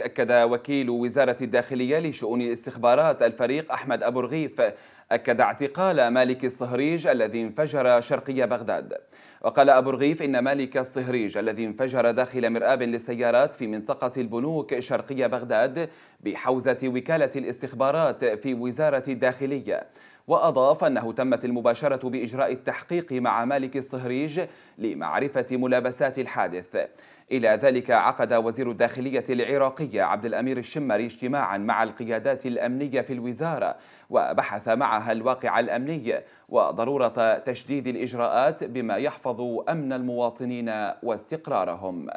أكد وكيل وزارة الداخلية لشؤون الاستخبارات الفريق أحمد أبو رغيف أكد اعتقال مالك الصهريج الذي انفجر شرقي بغداد وقال أبو رغيف إن مالك الصهريج الذي انفجر داخل مرآب للسيارات في منطقة البنوك شرقي بغداد بحوزة وكالة الاستخبارات في وزارة الداخلية وأضاف أنه تمت المباشرة بإجراء التحقيق مع مالك الصهريج لمعرفة ملابسات الحادث إلى ذلك عقد وزير الداخلية العراقية عبد الأمير الشمري اجتماعا مع القيادات الأمنية في الوزارة وبحث معها الواقع الأمني وضرورة تشديد الإجراءات بما يحفظ أمن المواطنين واستقرارهم